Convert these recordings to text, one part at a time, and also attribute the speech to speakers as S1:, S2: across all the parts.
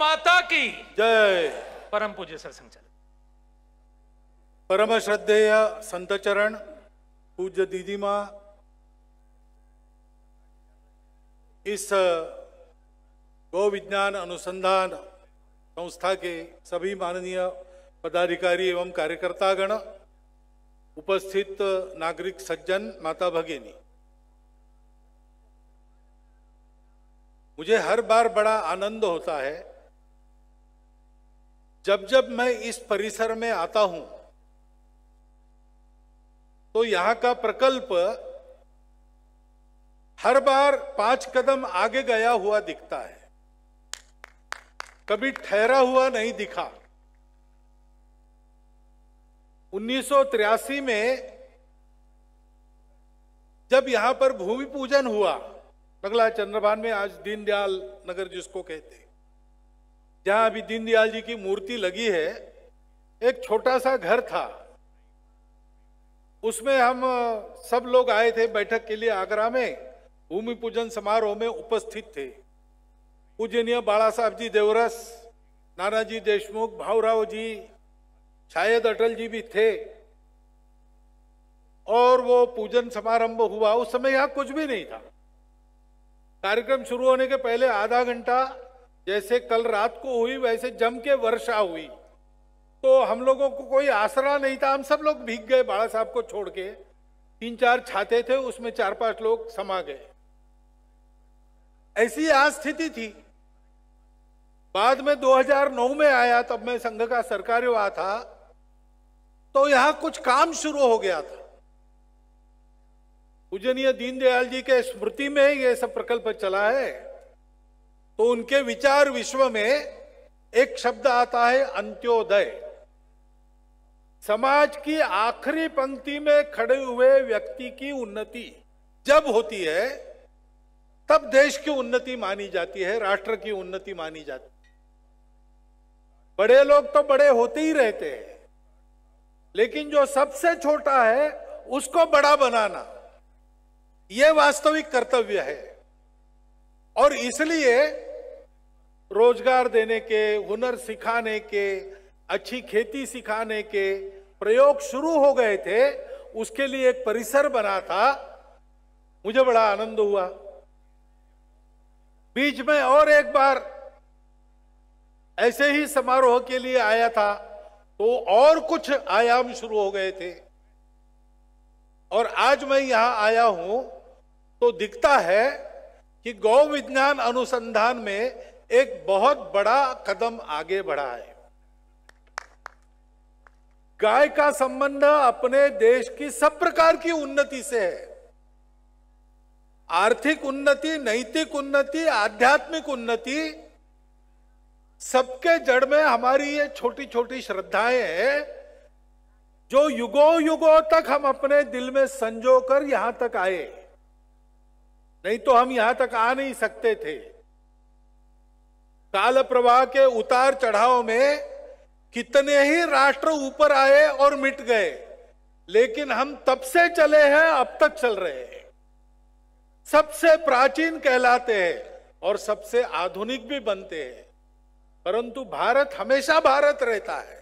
S1: माता की जय परम पूज्य सरसंघचालक परम श्रद्धेय संतचरण पूज्य दीदी मां इस गौ विज्ञान अनुसंधान संस्था के सभी माननीय पदाधिकारी एवं कार्यकर्ता गण उपस्थित नागरिक सज्जन माता भगिनी मुझे हर बार बड़ा आनंद होता है जब जब मैं इस परिसर में आता हूं तो यहां का प्रकल्प हर बार पांच कदम आगे गया हुआ दिखता है कभी ठहरा हुआ नहीं दिखा 1983 में जब यहां पर भूमि पूजन हुआ बगला चंद्रभान में आज दीनदयाल नगर जिसको कहते हैं जहां अभी दीनदयाल जी की मूर्ति लगी है एक छोटा सा घर था उसमें हम सब लोग आए थे बैठक के लिए आगरा में भूमि पूजन समारोह में उपस्थित थे पूजनीय बाला साहब जी देवरस नानाजी देशमुख भावराव जी शायद अटल जी भी थे और वो पूजन समारंभ हुआ उस समय यहां कुछ भी नहीं था कार्यक्रम शुरू होने के पहले आधा घंटा जैसे कल रात को हुई वैसे जम के वर्षा हुई तो हम लोगों को कोई आसरा नहीं था हम सब लोग भीग गए बाड़ा साहब को छोड़ के तीन चार छाते थे उसमें चार पांच लोग समा गए ऐसी आज स्थिति थी बाद में 2009 में आया तब मैं संघ का सरकार हुआ था तो यहां कुछ काम शुरू हो गया था पूजनीय दीनदयाल जी के स्मृति में ये सब प्रकल्प चला है तो उनके विचार विश्व में एक शब्द आता है अंत्योदय समाज की आखिरी पंक्ति में खड़े हुए व्यक्ति की उन्नति जब होती है तब देश की उन्नति मानी जाती है राष्ट्र की उन्नति मानी जाती है बड़े लोग तो बड़े होते ही रहते हैं लेकिन जो सबसे छोटा है उसको बड़ा बनाना यह वास्तविक कर्तव्य है और इसलिए रोजगार देने के हुनर सिखाने के अच्छी खेती सिखाने के प्रयोग शुरू हो गए थे उसके लिए एक परिसर बना था मुझे बड़ा आनंद हुआ बीच में और एक बार ऐसे ही समारोह के लिए आया था तो और कुछ आयाम शुरू हो गए थे और आज मैं यहां आया हूं तो दिखता है कि गौ विज्ञान अनुसंधान में एक बहुत बड़ा कदम आगे बढ़ा है गाय का संबंध अपने देश की सब प्रकार की उन्नति से है आर्थिक उन्नति नैतिक उन्नति आध्यात्मिक उन्नति सबके जड़ में हमारी ये छोटी छोटी श्रद्धाएं हैं जो युगों युगों तक हम अपने दिल में संजो कर यहां तक आए नहीं तो हम यहां तक आ नहीं सकते थे काल प्रवाह के उतार चढ़ाव में कितने ही राष्ट्र ऊपर आए और मिट गए लेकिन हम तब से चले हैं अब तक चल रहे हैं सबसे प्राचीन कहलाते हैं और सबसे आधुनिक भी बनते हैं परंतु भारत हमेशा भारत रहता है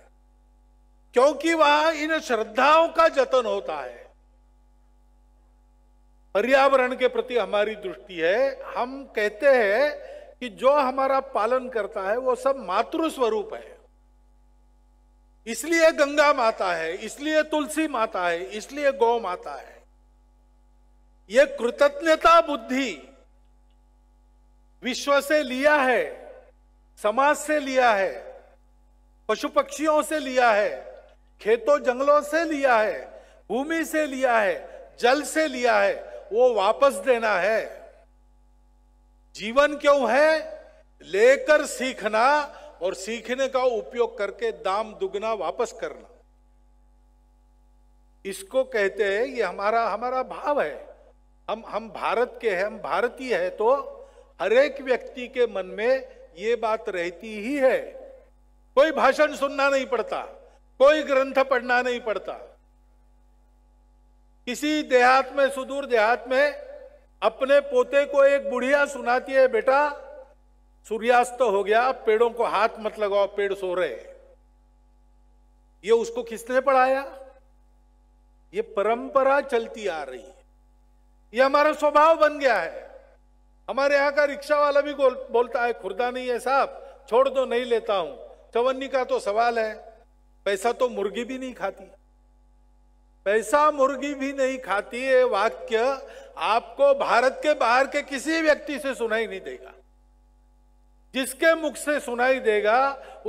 S1: क्योंकि वहां इन श्रद्धाओं का जतन होता है पर्यावरण के प्रति हमारी दृष्टि है हम कहते हैं कि जो हमारा पालन करता है वो सब मातृ स्वरूप है इसलिए गंगा माता है इसलिए तुलसी माता है इसलिए गौ माता है ये कृतज्ञता बुद्धि विश्व से लिया है समाज से लिया है पशु पक्षियों से लिया है खेतों जंगलों से लिया है भूमि से लिया है जल से लिया है वो वापस देना है जीवन क्यों है लेकर सीखना और सीखने का उपयोग करके दाम दुगना वापस करना इसको कहते हैं ये हमारा हमारा भाव है हम हम भारत के हैं हम भारतीय है तो हर एक व्यक्ति के मन में ये बात रहती ही है कोई भाषण सुनना नहीं पड़ता कोई ग्रंथ पढ़ना नहीं पड़ता किसी देहात में सुदूर देहात में अपने पोते को एक बुढ़िया सुनाती है बेटा सूर्यास्त हो गया पेड़ों को हाथ मत लगाओ पेड़ सो रहे ये उसको किसने पढ़ाया ये परंपरा चलती आ रही है ये हमारा स्वभाव बन गया है हमारे यहां का रिक्शा वाला भी बोलता है खुर्दा नहीं है साहब छोड़ दो नहीं लेता हूं चवन्नी का तो सवाल है पैसा तो मुर्गी भी नहीं खाती पैसा मुर्गी भी नहीं खाती है वाक्य आपको भारत के बाहर के किसी व्यक्ति से सुनाई नहीं देगा जिसके मुख से सुनाई देगा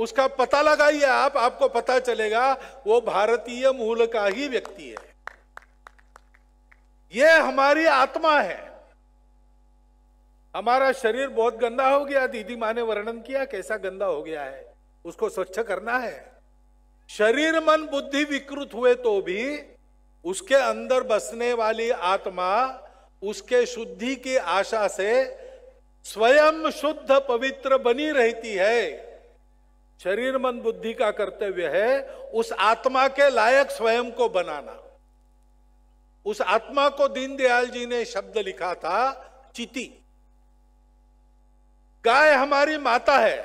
S1: उसका पता लगाइए आप आपको पता चलेगा वो भारतीय मूल का ही व्यक्ति है ये हमारी आत्मा है हमारा शरीर बहुत गंदा हो गया दीदी माँ ने वर्णन किया कैसा गंदा हो गया है उसको स्वच्छ करना है शरीर मन बुद्धि विकृत हुए तो भी उसके अंदर बसने वाली आत्मा उसके शुद्धि की आशा से स्वयं शुद्ध पवित्र बनी रहती है शरीर मन बुद्धि का कर्तव्य है उस आत्मा के लायक स्वयं को बनाना उस आत्मा को दीनदयाल जी ने शब्द लिखा था चिति गाय हमारी माता है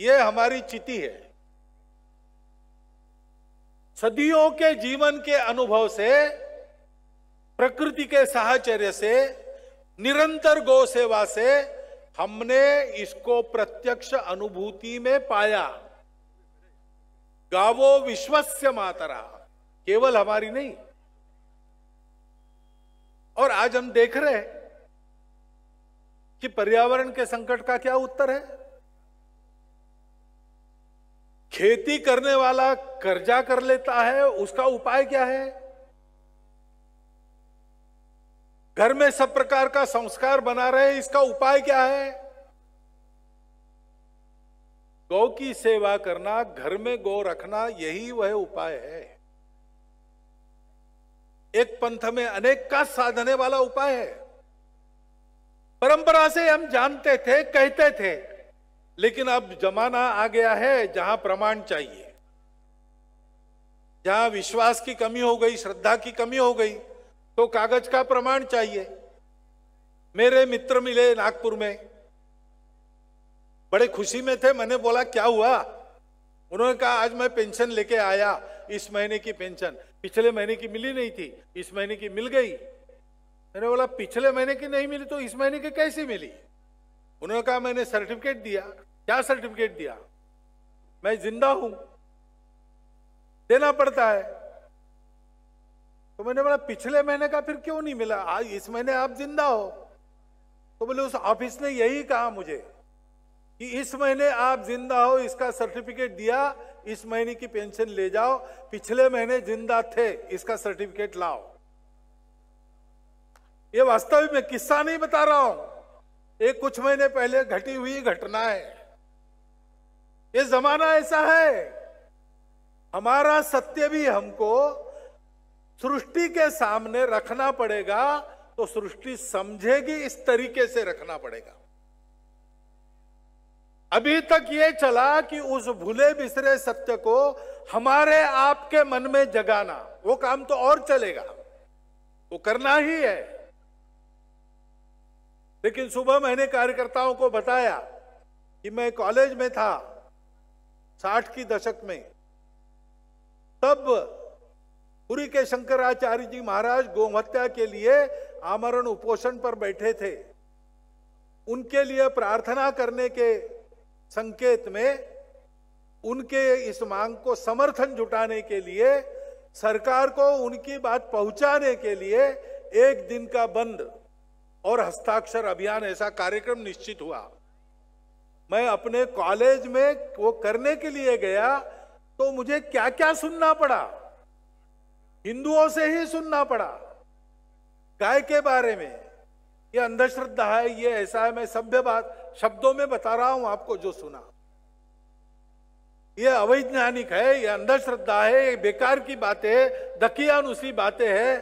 S1: यह हमारी चिति है सदियों के जीवन के अनुभव से प्रकृति के साहचर्य से निरंतर गौ सेवा से हमने इसको प्रत्यक्ष अनुभूति में पाया गावो विश्वस्य मातरा केवल हमारी नहीं और आज हम देख रहे हैं कि पर्यावरण के संकट का क्या उत्तर है खेती करने वाला कर्जा कर लेता है उसका उपाय क्या है घर में सब प्रकार का संस्कार बना रहे इसका उपाय क्या है गौ की सेवा करना घर में गौ रखना यही वह उपाय है एक पंथ में अनेक का साधने वाला उपाय है परंपरा से हम जानते थे कहते थे लेकिन अब जमाना आ गया है जहां प्रमाण चाहिए जहां विश्वास की कमी हो गई श्रद्धा की कमी हो गई तो कागज का प्रमाण चाहिए मेरे मित्र मिले नागपुर में बड़े खुशी में थे मैंने बोला क्या हुआ उन्होंने कहा आज मैं पेंशन लेके आया इस महीने की पेंशन पिछले महीने की मिली नहीं थी इस महीने की मिल गई मैंने बोला पिछले महीने की नहीं मिली तो इस महीने की कैसी मिली उन्होंने कहा मैंने सर्टिफिकेट दिया क्या सर्टिफिकेट दिया मैं जिंदा हूं देना पड़ता है तो मैंने बोला पिछले महीने का फिर क्यों नहीं मिला आज इस महीने आप जिंदा हो तो बोले उस ऑफिस ने यही कहा मुझे कि इस महीने आप जिंदा हो इसका सर्टिफिकेट दिया इस महीने की पेंशन ले जाओ पिछले महीने जिंदा थे इसका सर्टिफिकेट लाओ ये वास्तविक में किस्सा नहीं बता रहा हूं एक कुछ महीने पहले घटी हुई घटना है ये जमाना ऐसा है हमारा सत्य भी हमको सृष्टि के सामने रखना पड़ेगा तो सृष्टि समझेगी इस तरीके से रखना पड़ेगा अभी तक ये चला कि उस भूले बिसरे सत्य को हमारे आपके मन में जगाना वो काम तो और चलेगा वो करना ही है लेकिन सुबह मैंने कार्यकर्ताओं को बताया कि मैं कॉलेज में था साठ की दशक में तब पुरी के शंकराचार्य जी महाराज गोमहत्या के लिए आमरण उपोषण पर बैठे थे उनके लिए प्रार्थना करने के संकेत में उनके इस मांग को समर्थन जुटाने के लिए सरकार को उनकी बात पहुंचाने के लिए एक दिन का बंद और हस्ताक्षर अभियान ऐसा कार्यक्रम निश्चित हुआ मैं अपने कॉलेज में वो करने के लिए गया तो मुझे क्या क्या सुनना पड़ा हिंदुओं से ही सुनना पड़ा गाय के बारे में ये अंधश्रद्धा है ये ऐसा है मैं सभ्य बात शब्दों में बता रहा हूं आपको जो सुना ये अवैज्ञानिक है ये अंधश्रद्धा है ये बेकार की बातें उसी बातें हैं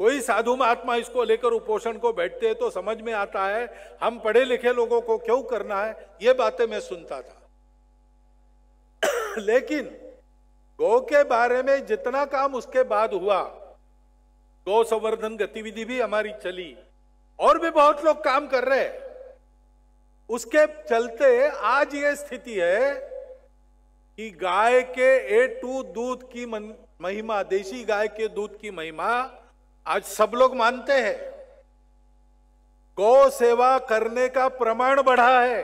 S1: कोई साधु महात्मा इसको लेकर उपोषण को बैठते हैं तो समझ में आता है हम पढ़े लिखे लोगों को क्यों करना है ये बातें मैं सुनता था लेकिन गौ के बारे में जितना काम उसके बाद हुआ गौ संवर्धन गतिविधि भी हमारी चली और भी बहुत लोग काम कर रहे हैं उसके चलते आज ये स्थिति है कि गाय के ए टू दूध की महिमा देशी गाय के दूध की महिमा आज सब लोग मानते हैं गौ सेवा करने का प्रमाण बढ़ा है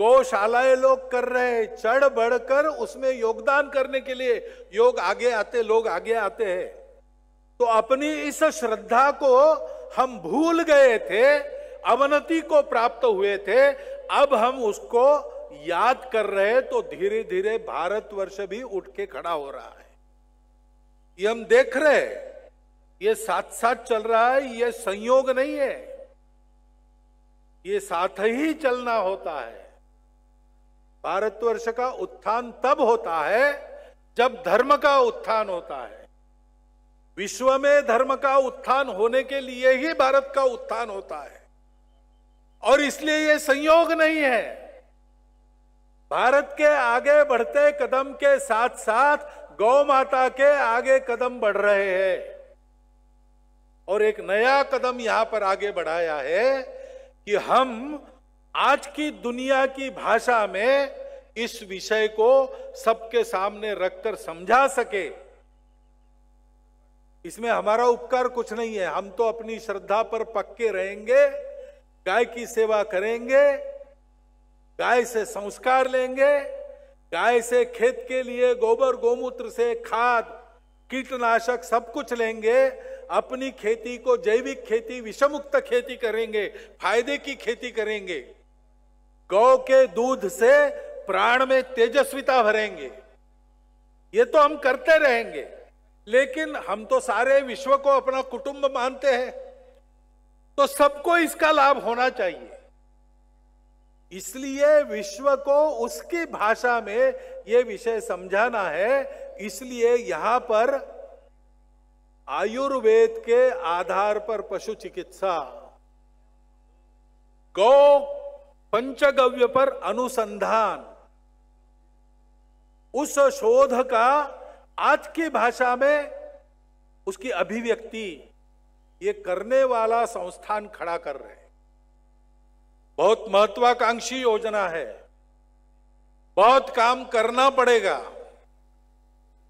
S1: गौशालाएं लोग कर रहे हैं चढ़ बढ़कर उसमें योगदान करने के लिए योग आगे आते लोग आगे आते हैं तो अपनी इस श्रद्धा को हम भूल गए थे अवनति को प्राप्त हुए थे अब हम उसको याद कर रहे तो धीरे धीरे भारतवर्ष भी उठ के खड़ा हो रहा है ये हम देख रहे हैं ये साथ साथ चल रहा है ये संयोग नहीं है ये साथ ही चलना होता है भारतवर्ष का उत्थान तब होता है जब धर्म का उत्थान होता है विश्व में धर्म का उत्थान होने के लिए ही भारत का उत्थान होता है और इसलिए ये संयोग नहीं है भारत के आगे बढ़ते कदम के साथ साथ गौ माता के आगे कदम बढ़ रहे हैं और एक नया कदम यहां पर आगे बढ़ाया है कि हम आज की दुनिया की भाषा में इस विषय को सबके सामने रखकर समझा सके इसमें हमारा उपकार कुछ नहीं है हम तो अपनी श्रद्धा पर पक्के रहेंगे गाय की सेवा करेंगे गाय से संस्कार लेंगे गाय से खेत के लिए गोबर गोमूत्र से खाद कीटनाशक सब कुछ लेंगे अपनी खेती को जैविक खेती विषमुक्त खेती करेंगे फायदे की खेती करेंगे गौ के दूध से प्राण में तेजस्विता भरेंगे ये तो हम करते रहेंगे लेकिन हम तो सारे विश्व को अपना कुटुंब मानते हैं तो सबको इसका लाभ होना चाहिए इसलिए विश्व को उसकी भाषा में यह विषय समझाना है इसलिए यहां पर आयुर्वेद के आधार पर पशु चिकित्सा गौ पंचगव्य पर अनुसंधान उस शोध का आज की भाषा में उसकी अभिव्यक्ति ये करने वाला संस्थान खड़ा कर रहे बहुत महत्वाकांक्षी योजना है बहुत काम करना पड़ेगा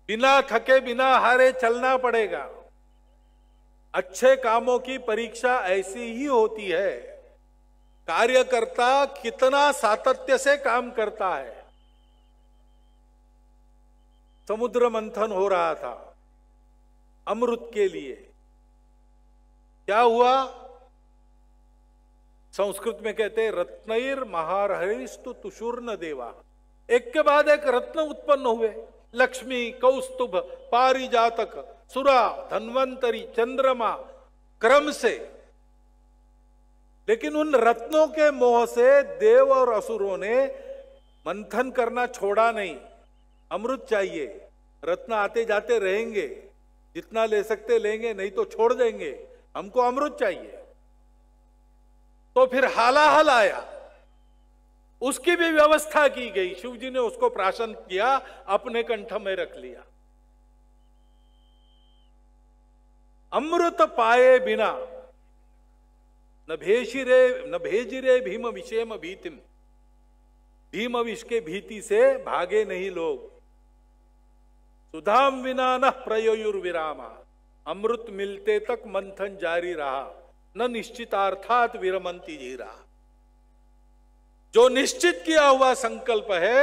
S1: बिना थके बिना हारे चलना पड़ेगा अच्छे कामों की परीक्षा ऐसी ही होती है कार्यकर्ता कितना सातत्य से काम करता है समुद्र मंथन हो रहा था अमृत के लिए क्या हुआ संस्कृत में कहते रत्नैर महारहिस्तु तुषूर्ण देवा एक के बाद एक रत्न उत्पन्न हुए लक्ष्मी कौस्तुभ पारिजातक सुरा धनवंतरी चंद्रमा क्रम से लेकिन उन रत्नों के मोह से देव और असुरों ने मंथन करना छोड़ा नहीं अमृत चाहिए रत्न आते जाते रहेंगे जितना ले सकते लेंगे नहीं तो छोड़ देंगे हमको अमृत चाहिए तो फिर हालाहल आया उसकी भी व्यवस्था की गई शिव जी ने उसको प्राशन किया अपने कंठ में रख लिया अमृत पाए बिना न भेजिरे न भेजिरे भीम विषेम भीतिम भीम विष के भीति से भागे नहीं लोग सुधाम बिना न विराम अमृत मिलते तक मंथन जारी रहा न निश्चितार्थात विरमंती जी रहा जो निश्चित किया हुआ संकल्प है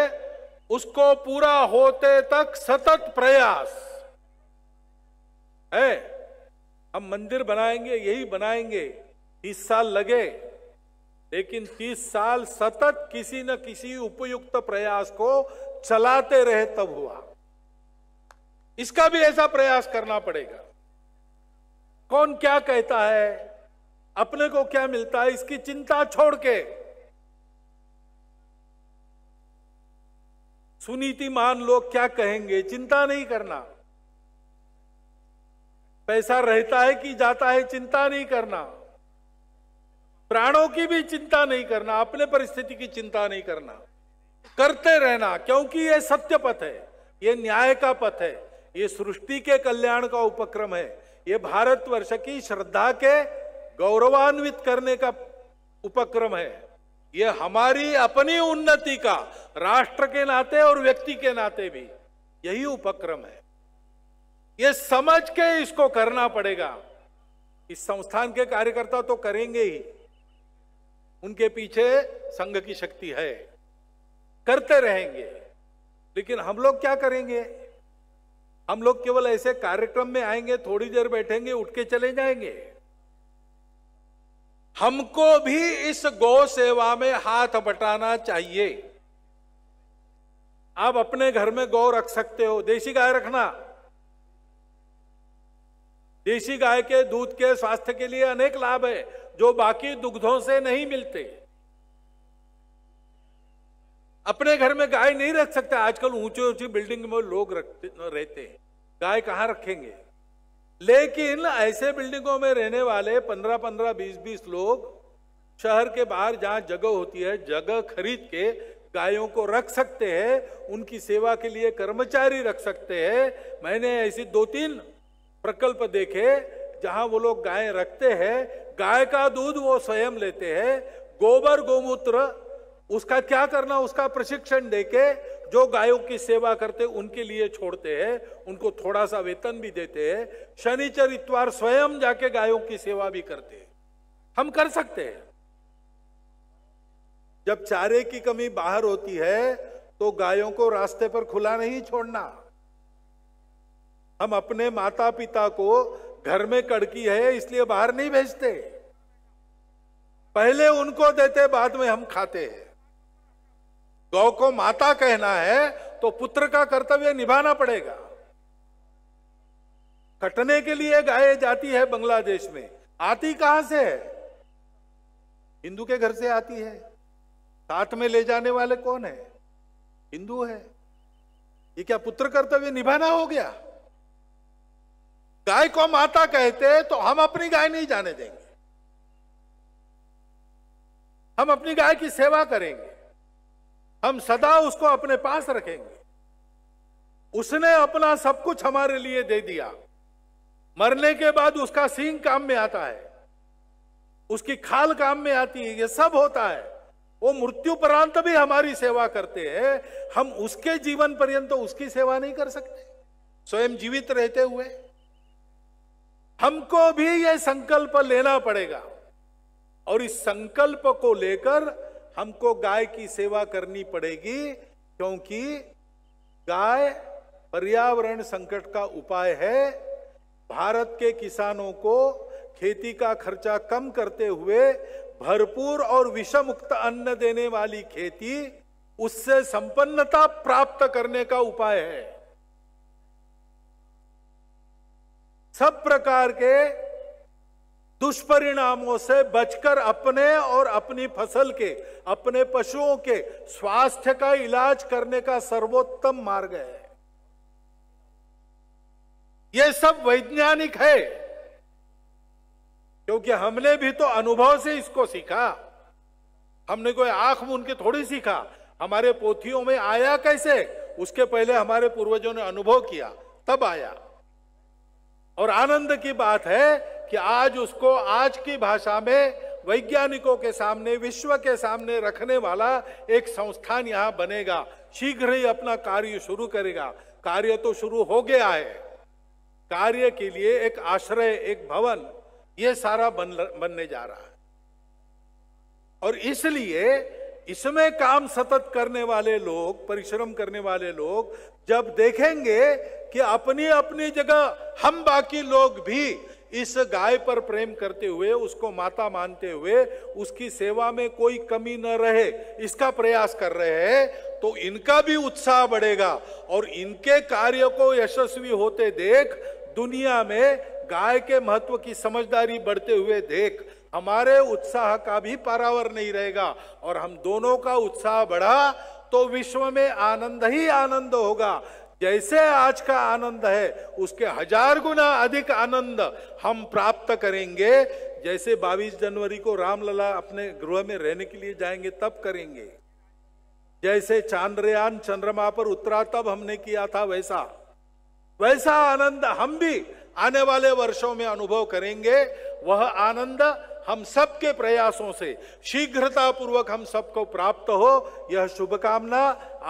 S1: उसको पूरा होते तक सतत प्रयास है हम मंदिर बनाएंगे यही बनाएंगे तीस साल लगे लेकिन तीस साल सतत किसी न किसी उपयुक्त प्रयास को चलाते रहे तब हुआ इसका भी ऐसा प्रयास करना पड़ेगा कौन क्या कहता है अपने को क्या मिलता है इसकी चिंता छोड़ के सुनीतिमान लोग क्या कहेंगे चिंता नहीं करना पैसा रहता है कि जाता है चिंता नहीं करना प्राणों की भी चिंता नहीं करना अपने परिस्थिति की चिंता नहीं करना करते रहना क्योंकि ये सत्य पथ है ये न्याय का पथ है ये सृष्टि के कल्याण का उपक्रम है ये भारतवर्ष की श्रद्धा के गौरवान्वित करने का उपक्रम है यह हमारी अपनी उन्नति का राष्ट्र के नाते और व्यक्ति के नाते भी यही उपक्रम है ये समझ के इसको करना पड़ेगा इस संस्थान के कार्यकर्ता तो करेंगे ही उनके पीछे संघ की शक्ति है करते रहेंगे लेकिन हम लोग क्या करेंगे हम लोग केवल ऐसे कार्यक्रम में आएंगे थोड़ी देर बैठेंगे उठ के चले जाएंगे हमको भी इस गौ सेवा में हाथ बटाना चाहिए आप अपने घर में गौ रख सकते हो देसी गाय रखना देसी गाय के दूध के स्वास्थ्य के लिए अनेक लाभ है जो बाकी दुग्धों से नहीं मिलते अपने घर में गाय नहीं रख सकते आजकल ऊंची ऊंची बिल्डिंग में लोग रहते हैं गाय कहां रखेंगे लेकिन ऐसे बिल्डिंगों में रहने वाले पंद्रह पंद्रह बीस बीस लोग शहर के बाहर जहां जगह होती है जगह खरीद के गायों को रख सकते हैं उनकी सेवा के लिए कर्मचारी रख सकते हैं मैंने ऐसी दो तीन प्रकल्प देखे जहां वो लोग गाय रखते हैं गाय का दूध वो स्वयं लेते हैं गोबर गोमूत्र उसका क्या करना उसका प्रशिक्षण देके जो गायों की सेवा करते उनके लिए छोड़ते हैं उनको थोड़ा सा वेतन भी देते हैं शनिचर इतवार स्वयं जाके गायों की सेवा भी करते हैं हम कर सकते हैं जब चारे की कमी बाहर होती है तो गायों को रास्ते पर खुला नहीं छोड़ना हम अपने माता पिता को घर में कड़की है इसलिए बाहर नहीं भेजते पहले उनको देते बाद में हम खाते हैं गौ को माता कहना है तो पुत्र का कर्तव्य निभाना पड़ेगा कटने के लिए गाय जाती है बांग्लादेश में आती कहां से है हिंदू के घर से आती है साथ में ले जाने वाले कौन है हिंदू है ये क्या पुत्र कर्तव्य निभाना हो गया गाय को माता कहते तो हम अपनी गाय नहीं जाने देंगे हम अपनी गाय की सेवा करेंगे हम सदा उसको अपने पास रखेंगे उसने अपना सब कुछ हमारे लिए दे दिया मरने के बाद उसका सींग काम में आता है उसकी खाल काम में आती है ये सब होता है वो मृत्यु पर्यंत भी हमारी सेवा करते हैं हम उसके जीवन पर्यंत तो उसकी सेवा नहीं कर सकते स्वयं जीवित रहते हुए हमको भी यह संकल्प लेना पड़ेगा और इस संकल्प को लेकर हमको गाय की सेवा करनी पड़ेगी क्योंकि गाय पर्यावरण संकट का उपाय है भारत के किसानों को खेती का खर्चा कम करते हुए भरपूर और विषमुक्त अन्न देने वाली खेती उससे संपन्नता प्राप्त करने का उपाय है सब प्रकार के दुष्परिणामों से बचकर अपने और अपनी फसल के अपने पशुओं के स्वास्थ्य का इलाज करने का सर्वोत्तम मार्ग है यह सब वैज्ञानिक है क्योंकि हमने भी तो अनुभव से इसको सीखा हमने कोई आंख मुन के थोड़ी सीखा हमारे पोथियों में आया कैसे उसके पहले हमारे पूर्वजों ने अनुभव किया तब आया और आनंद की बात है कि आज उसको आज की भाषा में वैज्ञानिकों के सामने विश्व के सामने रखने वाला एक संस्थान यहाँ बनेगा शीघ्र ही अपना कार्य शुरू करेगा कार्य तो शुरू हो गया है कार्य के लिए एक आश्रय एक भवन ये सारा बन बनने जा रहा है और इसलिए इसमें काम सतत करने वाले लोग परिश्रम करने वाले लोग जब देखेंगे कि अपनी अपनी जगह हम बाकी लोग भी इस गाय पर प्रेम करते हुए उसको माता मानते हुए उसकी सेवा में कोई कमी न रहे इसका प्रयास कर रहे हैं तो इनका भी उत्साह बढ़ेगा और इनके कार्य को यशस्वी होते देख दुनिया में गाय के महत्व की समझदारी बढ़ते हुए देख हमारे उत्साह का भी पारावर नहीं रहेगा और हम दोनों का उत्साह बढ़ा तो विश्व में आनंद ही आनंद होगा जैसे आज का आनंद है उसके हजार गुना अधिक आनंद हम प्राप्त करेंगे जैसे 22 जनवरी को रामलला अपने गृह में रहने के लिए जाएंगे तब करेंगे जैसे चांद्रयान चंद्रमा पर उतरा तब हमने किया था वैसा वैसा आनंद हम भी आने वाले वर्षों में अनुभव करेंगे वह आनंद हम सबके प्रयासों से शीघ्रता पूर्वक हम सबको प्राप्त हो यह शुभकामना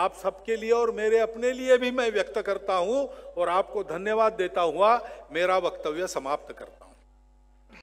S1: आप सबके लिए और मेरे अपने लिए भी मैं व्यक्त करता हूं और आपको धन्यवाद देता हुआ मेरा वक्तव्य समाप्त करता हूं